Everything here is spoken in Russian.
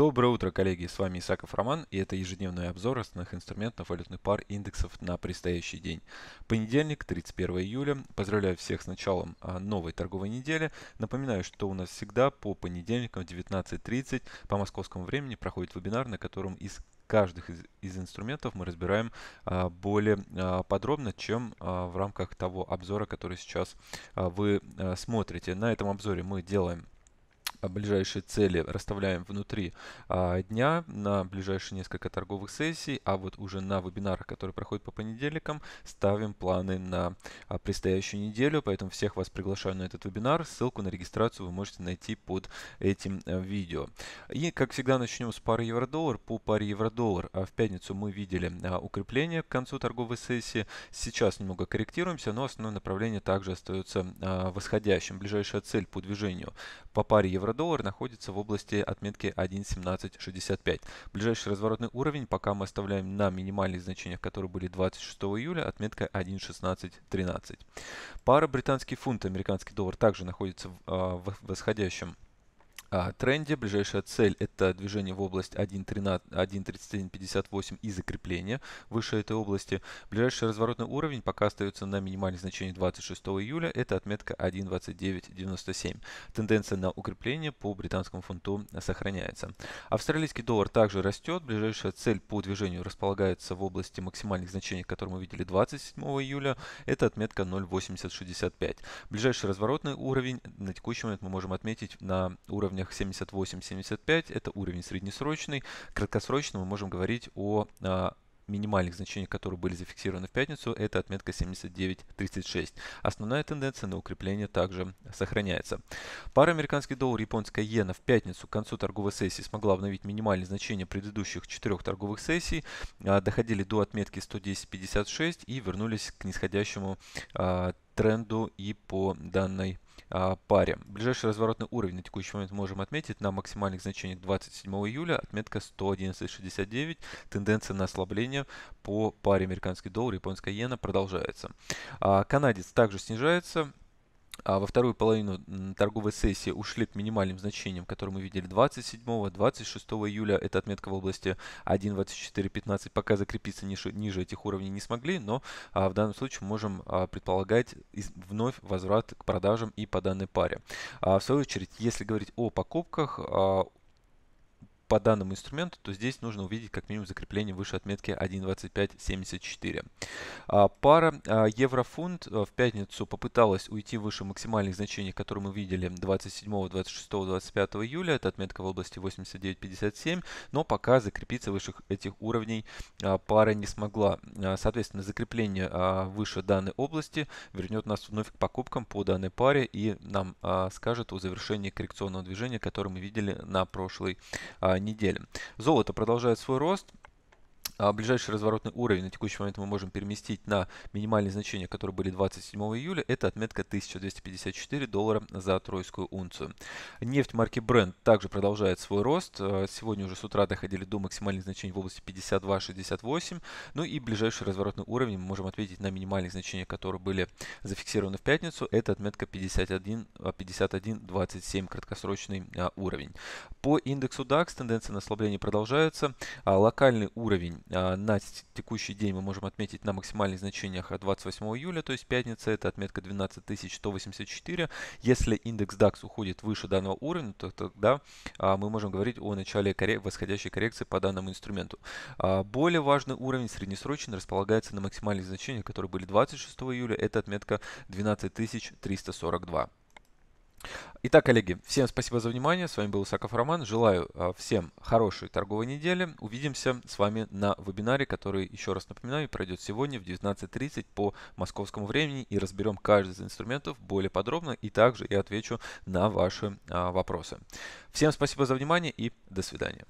Доброе утро, коллеги! С вами Исаков Роман, и это ежедневный обзор основных инструментов валютных пар индексов на предстоящий день. Понедельник, 31 июля. Поздравляю всех с началом а, новой торговой недели. Напоминаю, что у нас всегда по понедельникам в 19.30 по московскому времени проходит вебинар, на котором из каждых из, из инструментов мы разбираем а, более а, подробно, чем а, в рамках того обзора, который сейчас а, вы а, смотрите. На этом обзоре мы делаем ближайшие цели расставляем внутри а, дня на ближайшие несколько торговых сессий, а вот уже на вебинарах, которые проходят по понедельникам, ставим планы на а, предстоящую неделю, поэтому всех вас приглашаю на этот вебинар, ссылку на регистрацию вы можете найти под этим э, видео. И как всегда начнем с пары евро-доллар. По паре евро-доллар а, в пятницу мы видели а, укрепление к концу торговой сессии, сейчас немного корректируемся, но основное направление также остается а, восходящим. Ближайшая цель по движению по паре евро евро-доллар находится в области отметки 1.1765. Ближайший разворотный уровень пока мы оставляем на минимальных значениях, которые были 26 июля, отметка 1.1613. Пара британский фунт, американский доллар также находится в а, восходящем а, тренде. Ближайшая цель это движение в область 1.3158 и закрепление выше этой области. Ближайший разворотный уровень пока остается на минимальном значении 26 июля. Это отметка 1.2997. Тенденция на укрепление по британскому фунту сохраняется. Австралийский доллар также растет. Ближайшая цель по движению располагается в области максимальных значений, которые мы видели 27 июля. Это отметка 0.8065. Ближайший разворотный уровень на текущий момент мы можем отметить на уровне уровнях 78-75, это уровень среднесрочный. Краткосрочно мы можем говорить о а, минимальных значений, которые были зафиксированы в пятницу, это отметка 79.36. Основная тенденция на укрепление также сохраняется. Пара американский доллар, японская иена в пятницу к концу торговой сессии смогла обновить минимальные значения предыдущих четырех торговых сессий, а, доходили до отметки 110.56 и вернулись к нисходящему а, тренду и по данной а, паре. Ближайший разворотный уровень на текущий момент можем отметить на максимальных значениях 27 июля, отметка 111.69, тенденция на ослабление по паре американский доллар и японская иена продолжается. А, канадец также снижается, а во вторую половину торговой сессии ушли к минимальным значениям, которые мы видели 27-26 июля. Эта отметка в области 1.2415. Пока закрепиться ниже, ниже этих уровней не смогли, но а, в данном случае можем а, предполагать из, вновь возврат к продажам и по данной паре. А, в свою очередь, если говорить о покупках, а, по данному инструменту, то здесь нужно увидеть как минимум закрепление выше отметки 1.2574. А, пара а, еврофунт э, в пятницу попыталась уйти выше максимальных значений, которые мы видели 27, 26, 25 июля. Это отметка в области 89.57, но пока закрепиться выше этих уровней а, пара не смогла. Соответственно, закрепление выше данной области вернет нас вновь к покупкам по данной паре и нам скажет о завершении коррекционного движения, которое мы видели на прошлой неделе. Золото продолжает свой рост. А ближайший разворотный уровень на текущий момент мы можем переместить на минимальные значения, которые были 27 июля. Это отметка 1254 доллара за тройскую унцию. Нефть марки Brent также продолжает свой рост. А сегодня уже с утра доходили до максимальных значений в области 52-68. Ну и ближайший разворотный уровень мы можем ответить на минимальные значения, которые были зафиксированы в пятницу. Это отметка 51, 27 а краткосрочный уровень. По индексу DAX тенденция на ослабление продолжаются. Локальный уровень а, на текущий день мы можем отметить на максимальных значениях 28 а, июля, то есть пятница, это отметка 12184. Если индекс DAX уходит выше данного уровня, то тогда а, мы можем говорить о начале восходящей коррекции по данному инструменту. Более важный уровень среднесрочный располагается на максимальных значениях, которые были 26 июля, это отметка 12342. Итак, коллеги, всем спасибо за внимание. С вами был Исаков Роман. Желаю а, всем хорошей торговой недели. Увидимся с вами на вебинаре, который, еще раз напоминаю, пройдет сегодня в 19.30 по московскому времени. И разберем каждый из инструментов более подробно. И также я отвечу на ваши а, вопросы. Всем спасибо за внимание и до свидания.